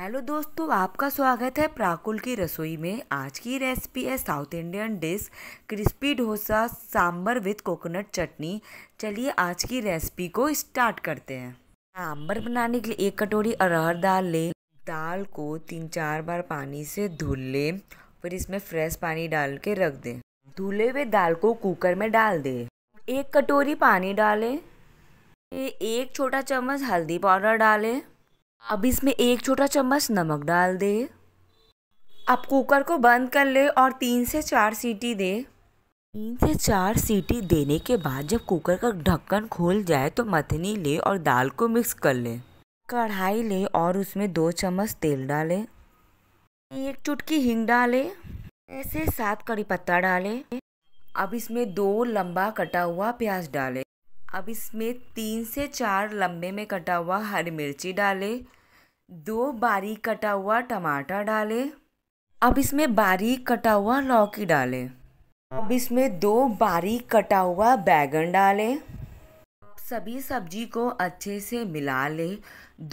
hello दोस्तों आपका स्वागत है प्राकुल की रसोई में आज की रेसिपी है south Indian dish crispy dosa sambar with coconut chutney चलिए आज की रेसिपी को स्टार्ट करते हैं सांबर बनाने के लिए एक कटोरी अरहर दाल ले दाल को तीन चार बार पानी से धुल ले फिर इसमें फ्रेश पानी डाल के रख दें धुले हुए दाल को कुकर में डाल दे एक कटोरी पानी डालें एक छोटा चम्मच हल्दी पाउडर डालें अब इसमें एक छोटा चम्मच नमक डाल दे अब कुकर को बंद कर ले और तीन से चार सीटी दे तीन से चार सीटी देने के बाद जब कुकर का ढक्कन खोल जाए तो मथनी ले और दाल को मिक्स कर ले कढ़ाई ले और उसमें दो चम्मच तेल डाले एक चुटकी हिंग डाले ऐसे सात कड़ी पत्ता डाले अब इसमें दो लंबा कटा हुआ प्याज डाले अब इसमें तीन से चार लंबे में कटा हुआ हरी मिर्ची डालें दो बारीक कटा हुआ टमाटर डालें अब इसमें बारीक कटा हुआ लौकी डालें अब इसमें दो बारीक कटा हुआ बैगन डालें सभी सब्जी को अच्छे से मिला लें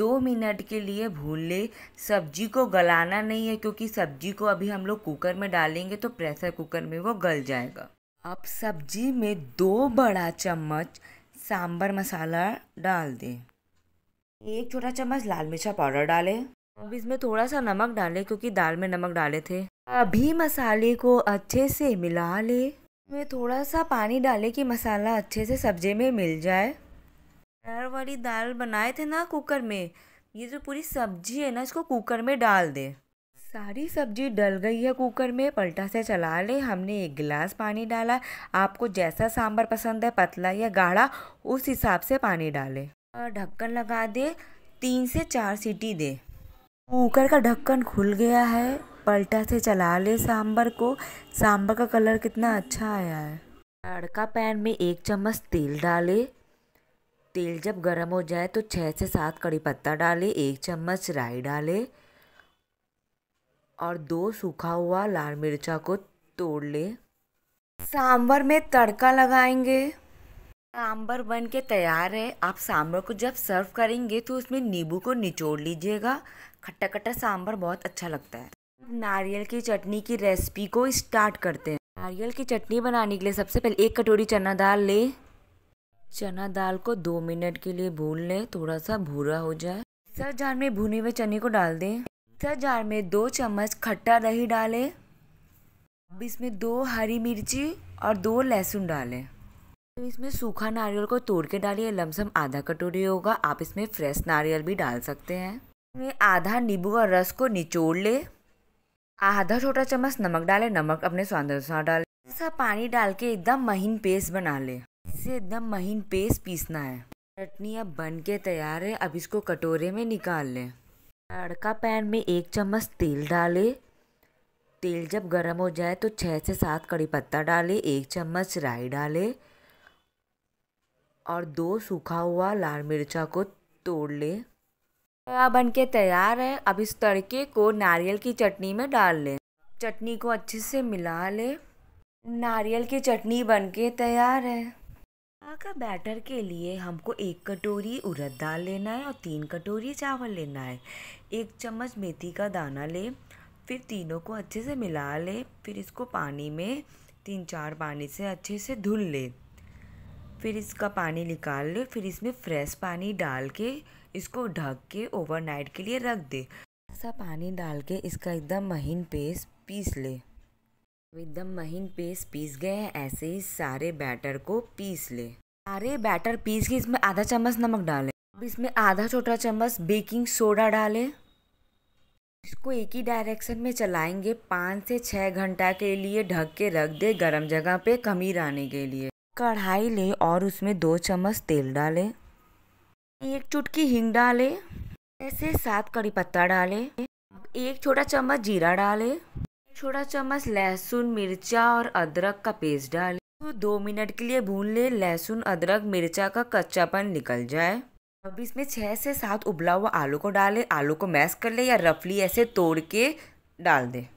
दो मिनट के लिए भून लें सब्जी को गलाना नहीं है क्योंकि सब्जी को अभी हम लोग कुकर में डालेंगे तो प्रेशर कुकर में वो गल जाएगा अब सब्जी में दो बड़ा चम्मच सांबर मसाला डाल दें एक छोटा चम्मच लाल मिर्चा पाउडर डालें अब इसमें थोड़ा सा नमक डालें क्योंकि दाल में नमक डाले थे अभी मसाले को अच्छे से मिला ले इसमें थोड़ा सा पानी डालें कि मसाला अच्छे से सब्जी में मिल जाए अरहर वाली दाल बनाए थे ना कुकर में ये जो पूरी सब्जी है ना इसको कुकर में डाल दें सारी सब्जी डल गई है कुकर में पलटा से चला ले हमने एक गिलास पानी डाला आपको जैसा सांभर पसंद है पतला या गाढ़ा उस हिसाब से पानी डाले और ढक्कन लगा दे तीन से चार सीटी दे कुकर का ढक्कन खुल गया है पलटा से चला ले सांभर को सांभर का कलर कितना अच्छा आया है तड़का पैन में एक चम्मच तेल डाले तेल जब गर्म हो जाए तो छः से सात कड़ी पत्ता डाले एक चम्मच राई डाले और दो सूखा हुआ लाल मिर्चा को तोड़ ले सांबर में तड़का लगाएंगे सांबर बन के तैयार है आप सांबर को जब सर्व करेंगे तो उसमें नींबू को निचोड़ लीजिएगा खट्टा खट्टा सांभर बहुत अच्छा लगता है नारियल की चटनी की रेसिपी को स्टार्ट करते हैं नारियल की चटनी बनाने के लिए सबसे पहले एक कटोरी चना दाल ले चना दाल को दो मिनट के लिए भून लें थोड़ा सा भूरा हो जाए सर जान में भुने हुए चने को डाल दें मिक्सर जार में दो चम्मच खट्टा दही डालें अब इसमें दो हरी मिर्ची और दो लहसुन डालें तो इसमें सूखा नारियल को तोड़ के डालिए लमसम आधा कटोरी होगा आप इसमें फ्रेश नारियल भी डाल सकते हैं इसमें आधा नींबू का रस को निचोड़ ले आधा छोटा चम्मच नमक डाले नमक अपने स्वाद अनुसार डाले ऐसा पानी डाल के एकदम महीन पेस्ट बना ले इसे एकदम महीन पेस्ट पीसना है चटनी अब बन के तैयार है अब इसको कटोरे में निकाल लें तड़का पैन में एक चम्मच तेल डालें तेल जब गर्म हो जाए तो छः से सात कड़ी पत्ता डालें एक चम्मच राई डालें और दो सूखा हुआ लाल मिर्चा को तोड़ लें तवा बन के तैयार है अब इस तड़के को नारियल की चटनी में डाल लें चटनी को अच्छे से मिला लें नारियल की चटनी बन के तैयार है का बैटर के लिए हमको एक कटोरी उड़द दाल लेना है और तीन कटोरी चावल लेना है एक चम्मच मेथी का दाना ले फिर तीनों को अच्छे से मिला ले फिर इसको पानी में तीन चार पानी से अच्छे से धुल ले फिर इसका पानी निकाल ले फिर इसमें फ्रेश पानी डाल के इसको ढक के ओवरनाइट के लिए रख दे ऐसा पानी डाल के इसका एकदम महीन पेस्ट पीस ले एकदम महीन पेस्ट पीस गए हैं ऐसे ही सारे बैटर को पीस ले सारे बैटर पीस के इसमें आधा चम्मच नमक डालें अब इसमें आधा छोटा चम्मच बेकिंग सोडा डालें इसको एक ही डायरेक्शन में चलाएंगे पाँच से छः घंटा के लिए ढक के रख दे गर्म जगह पे खमीर आने के लिए कढ़ाई ले और उसमें दो चम्मच तेल डाले एक चुटकी हिंग डाले ऐसे सात कड़ी पत्ता डाले एक छोटा चम्मच जीरा डाले छोटा चम्मच लहसुन मिर्चा और अदरक का पेस्ट डाल तो दो मिनट के लिए भून ले लहसुन अदरक मिर्चा का कच्चापन निकल जाए अब इसमें छः से सात उबला हुआ आलू को डालें आलू को मैश कर ले या रफली ऐसे तोड़ के डाल दे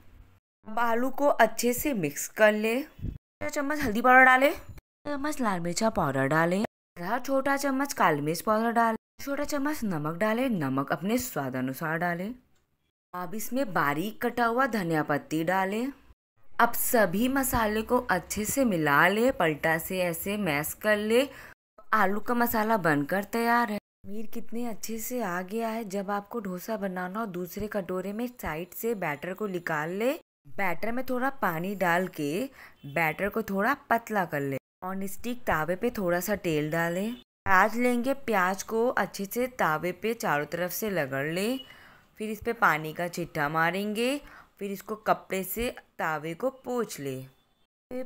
अब आलू को अच्छे से मिक्स कर ले छोटा चम्मच हल्दी पाउडर डालें चम्मच लाल मिर्चा पाउडर डालें आधा छोटा चम्मच काली मिर्च पाउडर डालें छोटा चम्मच नमक डालें नमक अपने स्वाद अनुसार डालें अब इसमें बारीक कटा हुआ धनिया पत्ती डालें अब सभी मसाले को अच्छे से मिला ले पलटा से ऐसे मैश कर ले आलू का मसाला बनकर तैयार है पनीर कितने अच्छे से आ गया है जब आपको डोसा बनाना हो दूसरे कटोरे में साइड से बैटर को निकाल ले बैटर में थोड़ा पानी डाल के बैटर को थोड़ा पतला कर ले ऑन स्टिक तावे पे थोड़ा सा तेल डालें प्याज लेंगे प्याज को अच्छे से तावे पे चारों तरफ से लगड़ लें फिर इस पर पानी का छिट्टा मारेंगे फिर इसको कपड़े से तावे को पोछ ले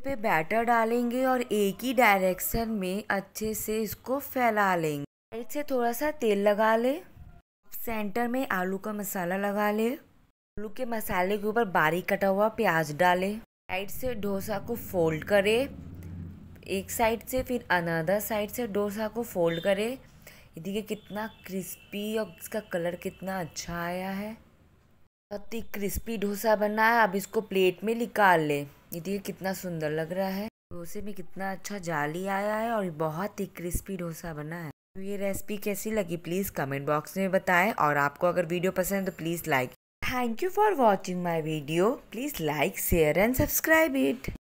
पे बैटर डालेंगे और एक ही डायरेक्शन में अच्छे से इसको फैला लेंगे साइड से थोड़ा सा तेल लगा ले सेंटर में आलू का मसाला लगा ले आलू के मसाले के ऊपर बारीक कटा हुआ प्याज डाले साइड से डोसा को फोल्ड करे एक साइड से फिर अनदर साइड से डोसा को फोल्ड करे ये देखिए कितना क्रिस्पी और इसका कलर कितना अच्छा आया है बहुत ही क्रिस्पी डोसा बना है अब इसको प्लेट में निकाल ले ये देखिए कितना सुंदर लग रहा है डोसे में कितना अच्छा जाली आया है और बहुत ही क्रिस्पी डोसा बना है तो ये रेसिपी कैसी लगी प्लीज़ कमेंट बॉक्स में बताएं और आपको अगर वीडियो पसंद है तो please like thank you for watching my video please like share and subscribe it